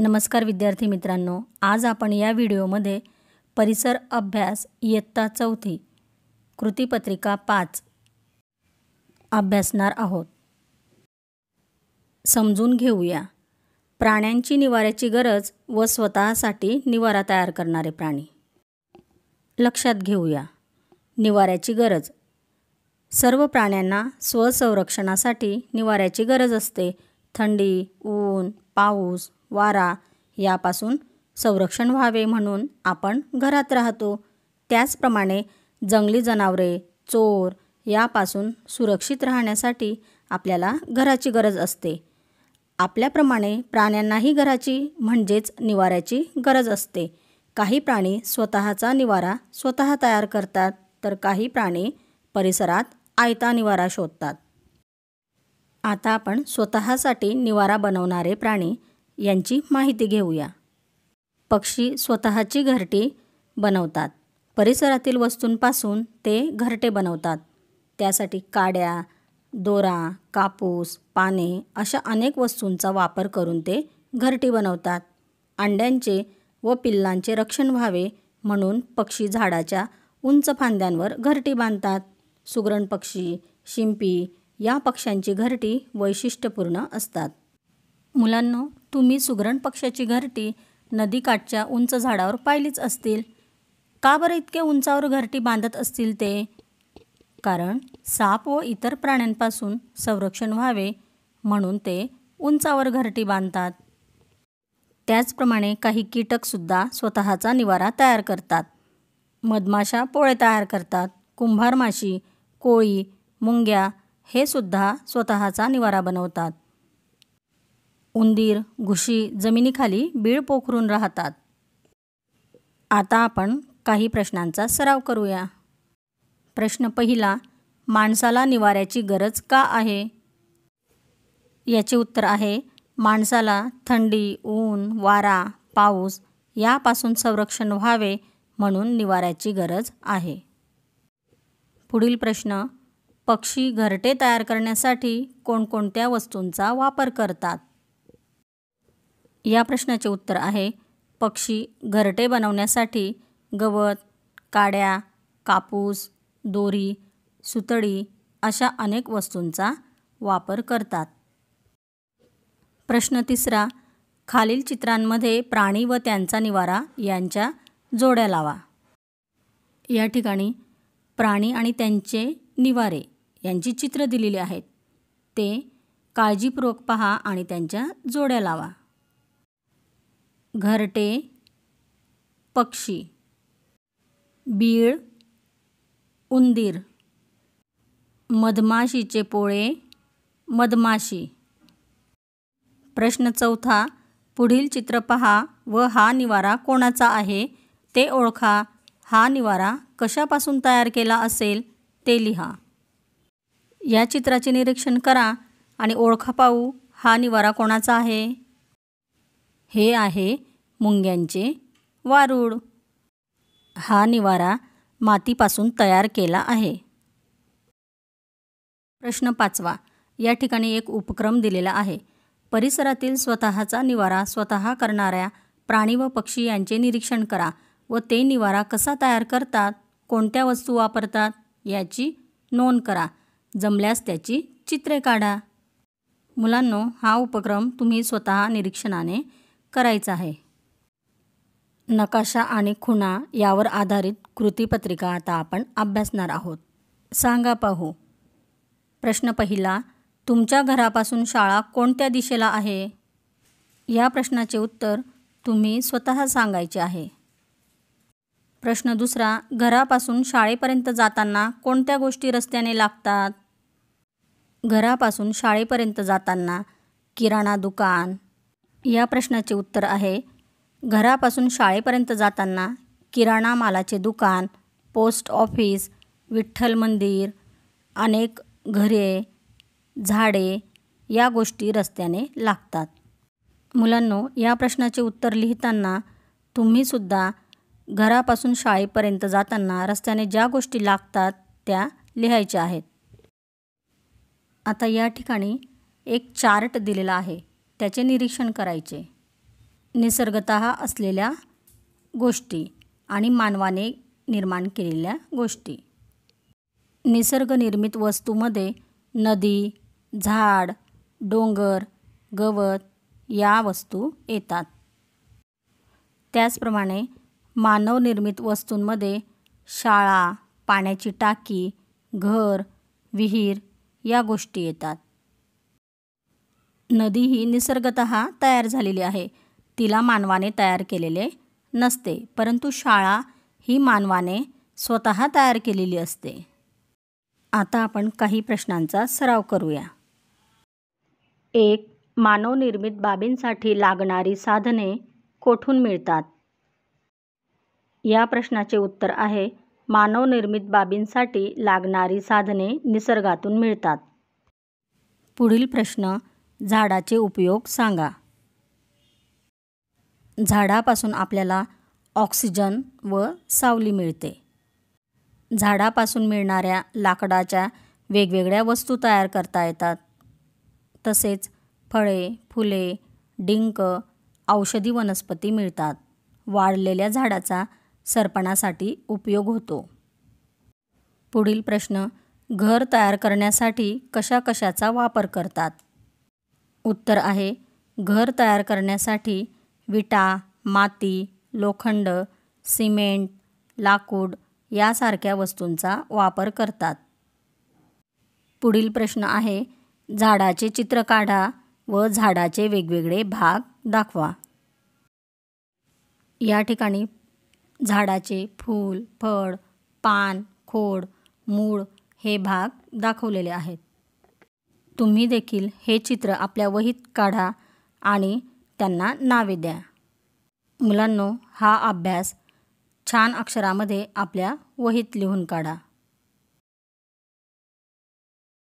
नमस्कार विद्यार्थी मित्रांनो आज आपण या व्हिडिओमध्ये परिसर अभ्यास इयत्ता चौथी कृतीपत्रिका पाच अभ्यासणार आहोत समजून घेऊया प्राण्यांची निवाऱ्याची गरज व स्वतःसाठी निवारा तयार करणारे प्राणी लक्षात घेऊया निवाऱ्याची गरज सर्व प्राण्यांना स्वसंरक्षणासाठी निवाऱ्याची गरज असते थंडी ऊन पाऊस वारा यापासून संरक्षण व्हावे म्हणून आपण घरात राहतो त्याचप्रमाणे जंगली जनावरे चोर यापासून सुरक्षित राहण्यासाठी आपल्याला घराची गरज असते आपल्याप्रमाणे प्राण्यांनाही घराची म्हणजेच निवाऱ्याची गरज असते काही प्राणी स्वतःचा निवारा स्वतः तयार करतात तर काही प्राणी परिसरात आयता निवारा शोधतात आता आपण स्वतःसाठी निवारा बनवणारे प्राणी यांची माहिती घेऊया पक्षी स्वतःची घरटी बनवतात परिसरातील वस्तूंपासून ते घरटे बनवतात त्यासाठी काड्या दोरा कापूस पाने अशा अनेक वस्तूंचा वापर करून ते घरटी बनवतात अंड्यांचे व पिल्लांचे रक्षण व्हावे म्हणून पक्षी झाडाच्या उंच फांद्यांवर घरटी बांधतात सुगरण पक्षी शिंपी या पक्ष्यांची घरटी वैशिष्ट्यपूर्ण असतात मुलांनो तुम्ही सुगरण पक्ष्याची घरटी नदीकाठच्या उंच झाडावर पाहिलीच असतील का बरं इतक्या उंचावर घरटी बांधत असतील ते कारण साप व इतर प्राण्यांपासून संरक्षण व्हावे म्हणून ते उंचावर घरटी बांधतात त्याचप्रमाणे काही कीटकसुद्धा स्वतःचा निवारा तयार करतात मधमाशा पोळे तयार करतात कुंभारमाशी कोळी मुंग्या हे सुद्धा स्वतःचा निवारा बनवतात उंदीर घुशी जमिनीखाली बीळ पोखरून राहतात आता आपण काही प्रश्नांचा सराव करूया प्रश्न पहिला माणसाला निवाऱ्याची गरज का आहे याचे उत्तर आहे माणसाला थंडी ऊन वारा पाऊस यापासून संरक्षण व्हावे म्हणून निवाऱ्याची गरज आहे पुढील प्रश्न पक्षी घरटे तयार करण्यासाठी कोणकोणत्या वस्तूंचा वापर करतात या प्रश्नाचे उत्तर आहे पक्षी घरटे बनवण्यासाठी गवत काड्या कापूस दोरी सुतळी अशा अनेक वस्तूंचा वापर करतात प्रश्न तिसरा खालील चित्रांमध्ये प्राणी व त्यांचा निवारा यांच्या जोड्या लावा या ठिकाणी प्राणी आणि त्यांचे निवारे यांची चित्र दिलेली आहेत ते काळजीपूर्वक पहा आणि त्यांच्या जोड्या लावा घरटे पक्षी बीळ उंदीर मधमाशीचे पोळे मधमाशी प्रश्न चौथा पुढील चित्र पहा व हा निवारा कोणाचा आहे ते ओळखा हा निवारा कशापासून तयार केला असेल ते लिहा या चित्राचे निरीक्षण करा आणि ओळखा पाहू हा निवारा कोणाचा आहे हे आहे मुंग्यांचे वारूळ हा निवारा मातीपासून तयार केला आहे प्रश्न पाचवा या ठिकाणी एक उपक्रम दिलेला आहे परिसरातील स्वतःचा निवारा स्वतः करणाऱ्या प्राणी व पक्षी यांचे निरीक्षण करा व ते निवारा कसा तयार करतात कोणत्या वस्तू वापरतात याची नोंद करा जमल्यास त्याची चित्रे काढा मुलांनो हा उपक्रम तुम्ही स्वतः निरीक्षणाने करायचा आहे नकाशा आणि खुणा यावर आधारित कृतीपत्रिका आता आपण अभ्यासणार आहोत सांगा पाहू प्रश्न पहिला तुमच्या घरापासून शाळा कोणत्या दिशेला आहे या प्रश्नाचे उत्तर तुम्ही स्वतः सांगायचे आहे प्रश्न दुसरा घरापासून शाळेपर्यंत जाताना कोणत्या गोष्टी रस्त्याने लागतात घरापासून शाळेपर्यंत जाताना किराणा दुकान या प्रश्नाचे उत्तर आहे घरापासून शाळेपर्यंत जाताना किराणा मालाचे दुकान पोस्ट ऑफिस विठ्ठल मंदिर अनेक घरे झाडे या गोष्टी रस्त्याने लागतात मुलांनो या प्रश्नाचे उत्तर लिहिताना तुम्हीसुद्धा घरापासून शाळेपर्यंत जाताना रस्त्याने ज्या गोष्टी लागतात त्या लिहायच्या आहेत आता या ठिकाणी एक चार्ट दिलेला आहे त्याचे निरीक्षण करायचे निसर्गत असलेल्या गोष्टी आणि मानवाने निर्माण केलेल्या गोष्टी निसर्गनिर्मित वस्तूमध्ये नदी झाड डोंगर गवत या वस्तू येतात त्याचप्रमाणे मानवनिर्मित वस्तूंमध्ये शाळा पाण्याची टाकी घर विहीर या गोष्टी येतात नदी ही निसर्गत तयार झालेली आहे तिला मानवाने तयार केलेले नसते परंतु शाळा ही मानवाने स्वत तयार केलेली असते आता आपण काही प्रश्नांचा सराव करूया एक मानवनिर्मित बाबींसाठी लागणारी साधने कोठून मिळतात या प्रश्नाचे उत्तर आहे मानवनिर्मित बाबींसाठी लागणारी साधने निसर्गातून मिळतात पुढील प्रश्न झाडाचे उपयोग सांगा झाडापासून आपल्याला ऑक्सिजन व सावली मिळते झाडापासून मिळणाऱ्या लाकडाच्या वेगवेगळ्या वस्तू तयार करता येतात तसेच फळे फुले डिंक औषधी वनस्पती मिळतात वाढलेल्या झाडाचा सरपणासाठी उपयोग होतो पुढील प्रश्न घर तयार करण्यासाठी कशा कशाचा वापर करतात उत्तर आहे घर तयार करण्यासाठी विटा माती लोखंड सिमेंट लाकूड यासारख्या वस्तूंचा वापर करतात पुढील प्रश्न आहे झाडाचे चित्र काढा व झाडाचे वेगवेगळे भाग दाखवा या ठिकाणी झाडाचे फूल फळ पान खोड मूळ हे भाग दाखवलेले आहेत तुम्ही देखील हे चित्र आपल्या वहीत काढा आणि त्यांना नावे द्या मुलांनो हा अभ्यास छान अक्षरामध्ये आपल्या वहीत लिहून काढा